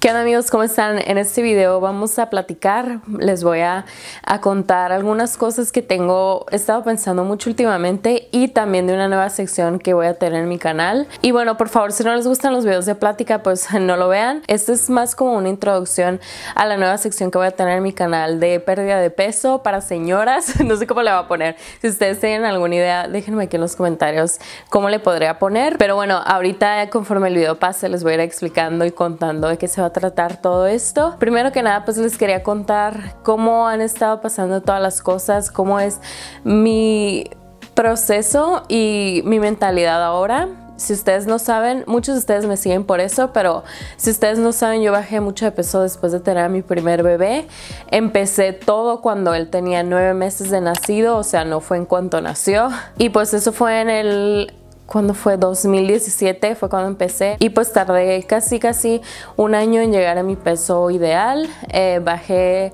¿Qué onda amigos? ¿Cómo están? En este video vamos a platicar, les voy a, contar algunas cosas que tengo, estado pensando mucho últimamente y también de una nueva sección que voy a tener en mi canal. Y bueno, por favor, si no les gustan los videos de plática, pues no lo vean. esto es más como una introducción a la nueva sección que voy a tener en mi canal de pérdida de peso para señoras, no sé cómo le voy a poner. Si ustedes tienen alguna idea, déjenme aquí en los comentarios cómo le podría poner. Pero bueno, ahorita conforme el video pase les voy a ir explicando y contando de qué se va a tratar todo esto. Primero que nada, pues les quería contar cómo han estado pasando todas las cosas, cómo es mi proceso y mi mentalidad ahora. Si ustedes no saben, muchos de ustedes me siguen por eso, pero si ustedes no saben, yo bajé mucho de peso después de tener a mi primer bebé. Empecé todo cuando él tenía nueve meses de nacido, o sea, no fue en cuanto nació. Y pues eso fue en el cuando fue 2017 fue cuando empecé y pues tardé casi casi un año en llegar a mi peso ideal. Eh, bajé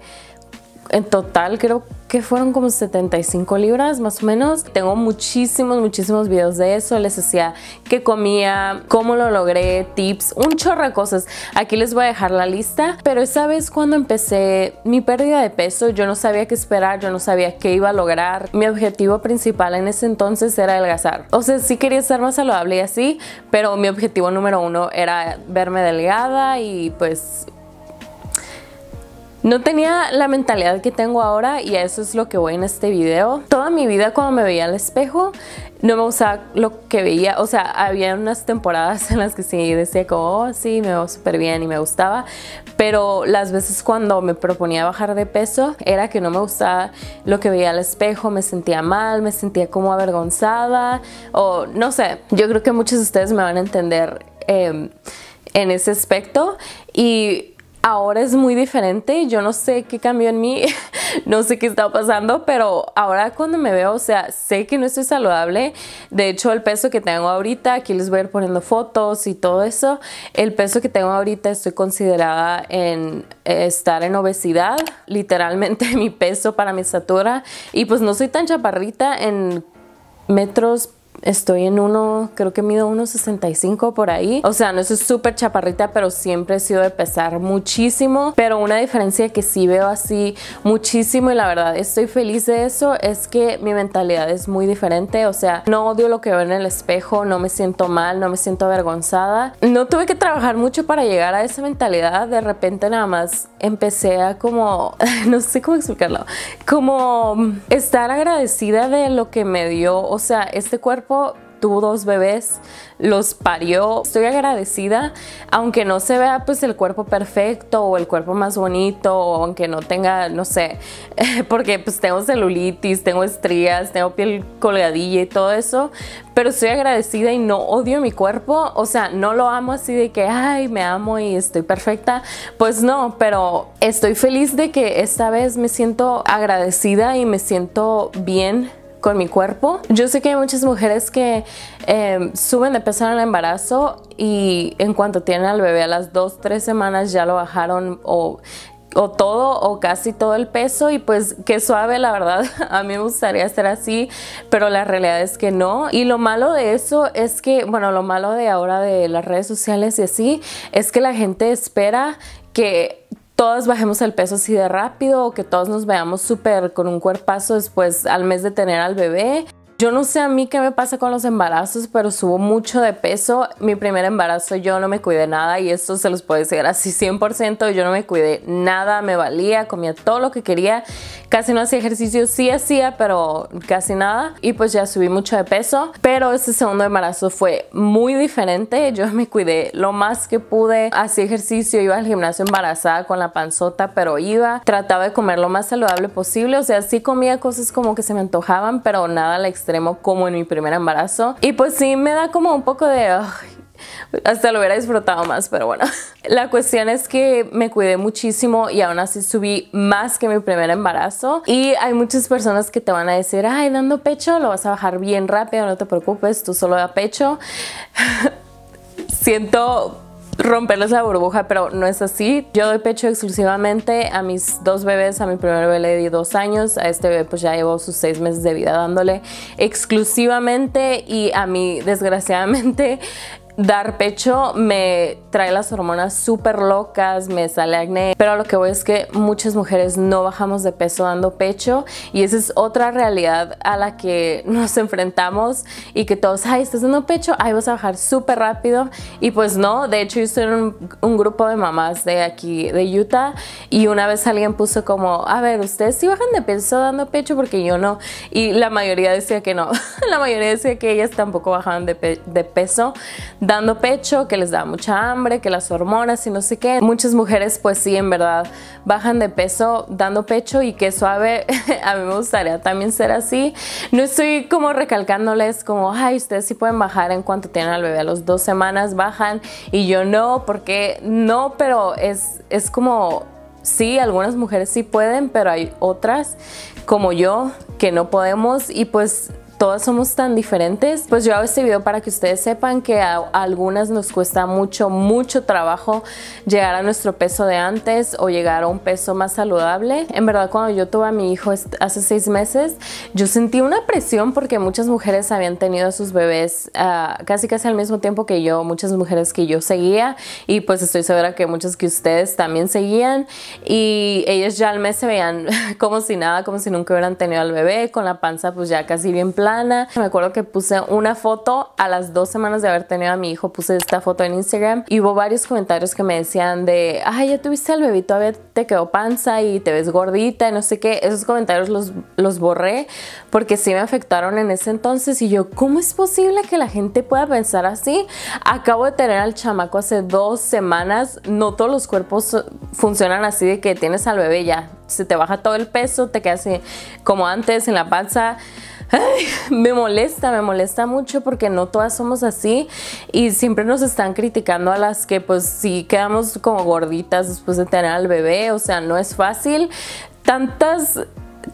en total creo que fueron como 75 libras más o menos. Tengo muchísimos, muchísimos videos de eso. Les decía qué comía, cómo lo logré, tips, un chorro de cosas. Aquí les voy a dejar la lista. Pero esa vez cuando empecé mi pérdida de peso, yo no sabía qué esperar, yo no sabía qué iba a lograr. Mi objetivo principal en ese entonces era adelgazar. O sea, sí quería estar más saludable y así, pero mi objetivo número uno era verme delgada y pues no tenía la mentalidad que tengo ahora y a eso es lo que voy en este video. Toda mi vida cuando me veía al espejo no me gustaba lo que veía, o sea, había unas temporadas en las que sí decía como, oh, sí, me veo súper bien y me gustaba, pero las veces cuando me proponía bajar de peso era que no me gustaba lo que veía al espejo, me sentía mal, me sentía como avergonzada o no sé, yo creo que muchos de ustedes me van a entender em, en ese aspecto y ahora es muy diferente. Yo no sé qué cambió en mí, no sé qué está pasando, pero ahora cuando me veo, o sea, sé que no estoy saludable. De hecho, el peso que tengo ahorita, aquí les voy a ir poniendo fotos y todo eso, el peso que tengo ahorita estoy considerada en eh, estar en obesidad, literalmente mi peso para mi estatura. Y pues no soy tan chaparrita en metros estoy en uno, creo que mido 1,65 por ahí. O sea, no soy súper chaparrita, pero siempre he sido de pesar muchísimo. Pero una diferencia que sí veo así muchísimo y la verdad estoy feliz de eso es que mi mentalidad es muy diferente. O sea, no odio lo que veo en el espejo, no me siento mal, no me siento avergonzada. No tuve que trabajar mucho para llegar a esa mentalidad. De repente nada más empecé a como, no sé cómo explicarlo, como estar agradecida de lo que me dio. O sea, este cuerpo tuvo dos bebés, los parió. Estoy agradecida, aunque no se vea pues el cuerpo perfecto o el cuerpo más bonito, o aunque no tenga, no sé, porque pues tengo celulitis, tengo estrías, tengo piel colgadilla y todo eso, pero estoy agradecida y no odio mi cuerpo, o sea, no lo amo así de que, ay, me amo y estoy perfecta, pues no, pero estoy feliz de que esta vez me siento agradecida y me siento bien con mi cuerpo. Yo sé que hay muchas mujeres que em, suben de peso en el embarazo y en cuanto tienen al bebé a las 2, 3 semanas ya lo bajaron o todo o casi todo el peso y pues qué suave la verdad a mí me gustaría ser así pero la realidad es que no y lo malo de eso es que bueno lo malo de ahora de las redes sociales y así es que la gente espera que todos bajemos el peso así de rápido o que todos nos veamos súper con un cuerpazo después al mes de tener al bebé yo no sé a mí qué me pasa con los embarazos, pero subo mucho de peso. Mi primer embarazo yo no me cuidé nada y esto se los puede decir así 100%. Yo no me cuidé nada, me valía, comía todo lo que quería. Casi no hacía ejercicio, sí hacía, pero casi nada. Y pues ya subí mucho de peso. Pero este segundo embarazo fue muy diferente. Yo me cuidé lo más que pude. Hacía ejercicio, iba al gimnasio embarazada con la panzota, pero iba. Trataba de comer lo más saludable posible. O sea, sí comía cosas como que se me antojaban, pero nada la como en mi primer embarazo. Y pues sí me da como un poco de... hasta lo hubiera disfrutado más, pero bueno. La cuestión es que me cuidé muchísimo y aún así subí más que mi primer embarazo. Y hay muchas personas que te van a decir, ay, dando pecho lo vas a bajar bien rápido, no te preocupes, tú solo da pecho. Siento romperles la burbuja, pero no es así. Yo doy pecho exclusivamente a mis dos bebés, a mi primer bebé le di dos años, a este bebé pues ya llevo sus seis meses de vida dándole exclusivamente y a mí desgraciadamente dar pecho me trae las hormonas súper locas, me sale acné, pero lo que voy es que muchas mujeres no bajamos de peso dando pecho y esa es otra realidad a la que nos enfrentamos y que todos, ay, estás dando pecho, ay, vas a bajar súper rápido y pues no, de hecho yo estoy en un, grupo de mamás de aquí, de Utah y una vez alguien puso como, a ver, ustedes sí bajan de peso dando pecho porque yo no y la mayoría decía que no, la mayoría decía que ellas tampoco bajaban de peso dando pecho, que les da mucha hambre, que las hormonas y no sé qué. Muchas mujeres pues sí, en verdad, bajan de peso dando pecho y qué suave, a mí me gustaría también ser así. No estoy como recalcándoles como, ay, ustedes sí pueden bajar en cuanto tienen al bebé, a las dos semanas bajan y yo no, porque no, pero es, es como sí, algunas mujeres sí pueden, pero hay otras como yo que no podemos y pues todas somos tan diferentes. Pues yo hago este video para que ustedes sepan que a, algunas nos cuesta mucho, mucho trabajo llegar a nuestro peso de antes o llegar a un peso más saludable. En verdad, cuando yo tuve a mi hijo hace seis meses, yo sentí una presión porque muchas mujeres habían tenido a sus bebés ah, casi casi al mismo tiempo que yo, muchas mujeres que yo seguía y pues estoy segura que muchas que ustedes también seguían y ellas ya al mes se veían como si nada, como si nunca hubieran tenido al bebé, con la panza pues ya casi bien plana me acuerdo que puse una foto a las dos semanas de haber tenido a mi hijo, puse esta foto en Instagram y hubo varios comentarios que me decían de, ay, ya tuviste al bebé, todavía te quedó panza y te ves gordita y no sé qué. Esos comentarios los, los borré porque sí me afectaron en ese entonces y yo, ¿cómo es posible que la gente pueda pensar así? Acabo de tener al chamaco hace dos semanas, no todos los cuerpos funcionan así de que tienes al bebé ya, se te baja todo el peso, te quedas eh, como antes en la panza. me molesta, me molesta mucho porque no todas somos así y siempre nos están criticando a las que pues si quedamos como gorditas después de tener al bebé, o sea, no es fácil. Tantas,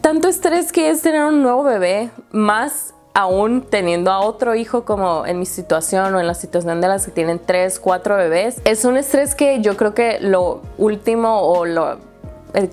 tanto estrés que es tener un nuevo bebé, más aún teniendo a otro hijo como en mi situación o en la situación de las que tienen tres, cuatro bebés, es un estrés que yo creo que lo último o lo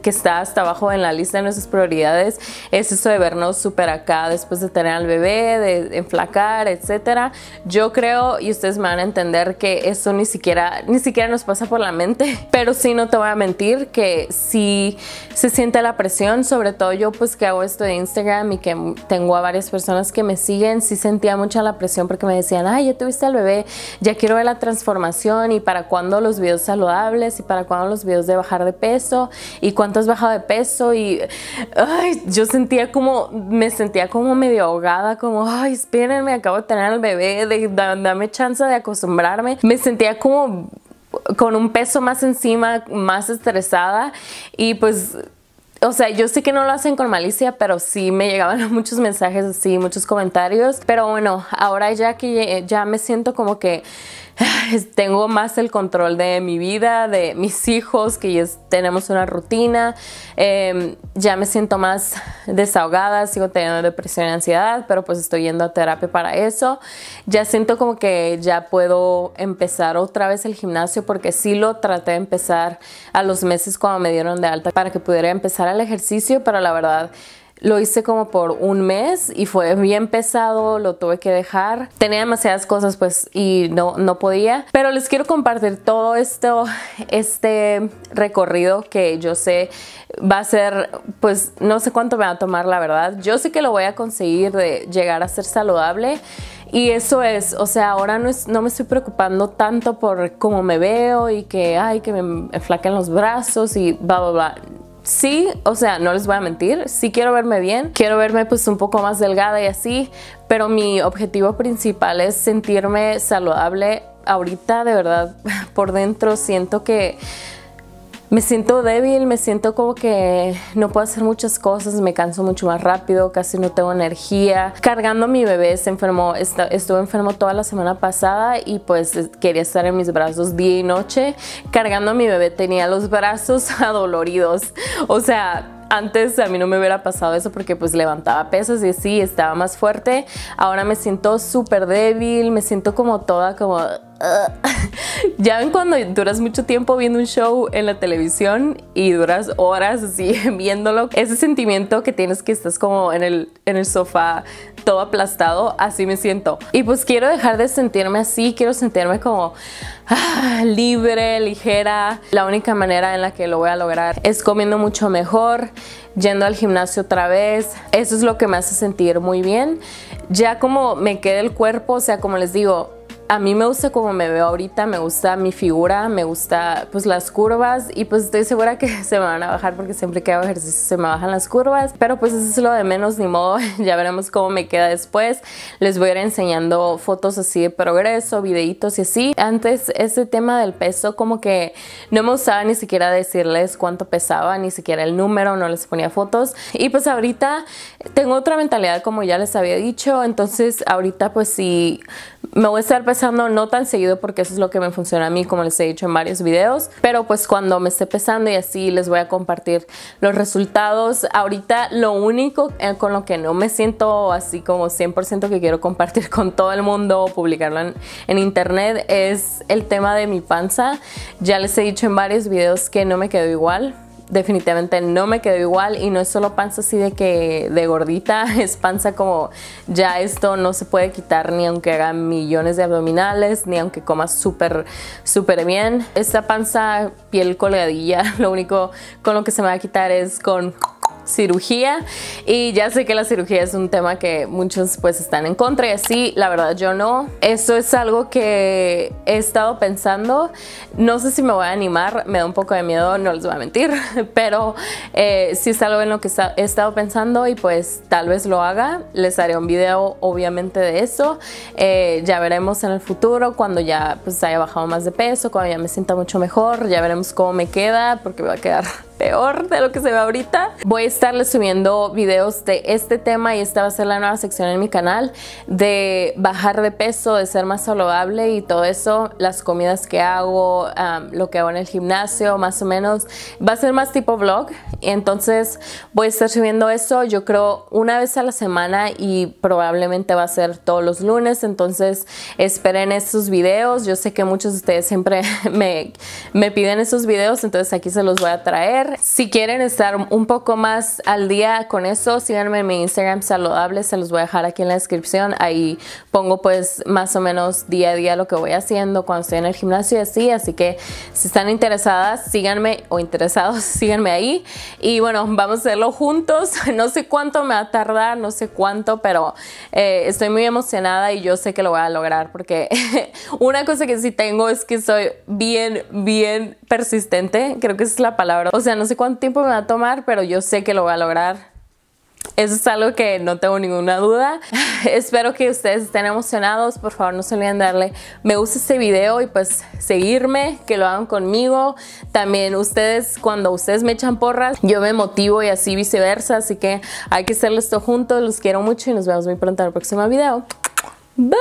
que está hasta abajo en la lista de nuestras prioridades es eso de vernos súper acá después de tener al bebé, de enflacar, etcétera. Yo creo, y ustedes me van a entender, que eso ni siquiera, ni siquiera nos pasa por la mente, pero sí no te voy a mentir que sí se siente la presión, sobre todo yo pues que hago esto de Instagram y que tengo a varias personas que me siguen, sí sentía mucha la presión porque me decían, ay, ya tuviste al bebé, ya quiero ver la transformación y para cuándo los videos saludables y para cuándo los videos de bajar de peso y ¿y cuánto has bajado de peso? Y ay, yo sentía como, me sentía como medio ahogada, como, ay, espérenme, acabo de tener al bebé, de, dame chance de acostumbrarme. Me sentía como con un peso más encima, más estresada y pues o sea, yo sé que no lo hacen con malicia, pero sí me llegaban muchos mensajes así, muchos comentarios. Pero bueno, ahora ya que ya me siento como que tengo más el control de mi vida, de mis hijos, que ya tenemos una rutina, em, ya me siento más desahogada, sigo teniendo depresión y ansiedad, pero pues estoy yendo a terapia para eso. Ya siento como que ya puedo empezar otra vez el gimnasio porque sí lo traté de empezar a los meses cuando me dieron de alta para que pudiera empezar el ejercicio, pero la verdad lo hice como por un mes y fue bien pesado, lo tuve que dejar. Tenía demasiadas cosas pues y no, no podía. Pero les quiero compartir todo esto, este recorrido que yo sé va a ser pues no sé cuánto me va a tomar la verdad. Yo sé que lo voy a conseguir de llegar a ser saludable. Y eso es, o sea, ahora no, es, no, me estoy preocupando tanto por cómo me veo y que, ay, que me flaquen los brazos y bla, bla, bla sí, o sea, no les voy a mentir, sí quiero verme bien, quiero verme pues un poco más delgada y así, pero mi objetivo principal es sentirme saludable. Ahorita de verdad por dentro siento que me siento débil, me siento como que no puedo hacer muchas cosas, me canso mucho más rápido, casi no tengo energía. Cargando a mi bebé, se enfermó, estuvo enfermo toda la semana pasada y pues quería estar en mis brazos día y noche. Cargando a mi bebé tenía los brazos adoloridos, o sea, antes a mí no me hubiera pasado eso porque pues levantaba pesas y sí, estaba más fuerte. Ahora me siento súper débil, me siento como toda como ya ven cuando duras mucho tiempo viendo un show en la televisión y duras horas así viéndolo, ese sentimiento que tienes que estás como en el, en el sofá todo aplastado, así me siento. Y pues quiero dejar de sentirme así, quiero sentirme como ah, libre, ligera. La única manera en la que lo voy a lograr es comiendo mucho mejor, yendo al gimnasio otra vez. Eso es lo que me hace sentir muy bien. Ya como me queda el cuerpo, o sea, como les digo, a mí me gusta como me veo ahorita, me gusta mi figura, me gusta pues las curvas y pues estoy segura que se me van a bajar porque siempre que hago ejercicio se me bajan las curvas, pero pues eso es lo de menos, ni modo, ya veremos cómo me queda después. Les voy a ir enseñando fotos así de progreso, videitos y así. Antes ese tema del peso como que no me gustaba ni siquiera decirles cuánto pesaba, ni siquiera el número, no les ponía fotos y pues ahorita tengo otra mentalidad como ya les había dicho, entonces ahorita pues sí me voy a estar pesando no tan seguido porque eso es lo que me funciona a mí, como les he dicho en varios videos, pero pues cuando me esté pesando y así les voy a compartir los resultados. Ahorita lo único eh, con lo que no me siento así como 100% que quiero compartir con todo el mundo o publicarlo en, en internet es el tema de mi panza. Ya les he dicho en varios videos que no me quedo igual definitivamente no me quedó igual y no es solo panza así de que de gordita, es panza como ya esto no se puede quitar ni aunque haga millones de abdominales, ni aunque coma súper, súper bien. Esta panza piel colgadilla, lo único con lo que se me va a quitar es con cirugía y ya sé que la cirugía es un tema que muchos pues están en contra y así, la verdad yo no. Eso es algo que he estado pensando, no sé si me voy a animar, me da un poco de miedo, no les voy a mentir, pero si eh, sí es algo en lo que he estado pensando y pues tal vez lo haga, les haré un video obviamente de eso, eh, ya veremos en el futuro cuando ya pues haya bajado más de peso, cuando ya me sienta mucho mejor, ya veremos cómo me queda porque me va a quedar peor de lo que se ve ahorita. Voy a estarles subiendo videos de este tema y esta va a ser la nueva sección en mi canal de bajar de peso, de ser más saludable y todo eso, las comidas que hago, lo que hago en el gimnasio, más o menos. Va a ser más tipo vlog, entonces voy a estar subiendo eso yo creo una vez a la semana y probablemente va a ser todos los lunes, entonces esperen esos videos. Yo sé que muchos de ustedes siempre me, me piden esos videos, entonces aquí se los voy a traer. Si quieren estar un poco más al día con eso, síganme en mi Instagram saludable, se los voy a dejar aquí en la descripción. Ahí pongo pues más o menos día a día lo que voy haciendo cuando estoy en el gimnasio y así. Así que si están interesadas, síganme o interesados, síganme ahí. Y bueno, vamos a hacerlo juntos. No sé cuánto me va a tardar, no sé cuánto, pero eh, estoy muy emocionada y yo sé que lo voy a lograr porque una cosa que sí tengo es que soy bien, bien persistente. Creo que esa es la palabra. O sea, no sé cuánto tiempo me va a tomar, pero yo sé que lo voy a lograr. Eso es algo que no tengo ninguna duda. Espero que ustedes estén emocionados. Por favor, no se olviden darle me gusta este video y pues seguirme, que lo hagan conmigo. También ustedes, cuando ustedes me echan porras, yo me motivo y así viceversa. Así que hay que hacerlo esto juntos. Los quiero mucho y nos vemos muy pronto en el próximo video. Bye.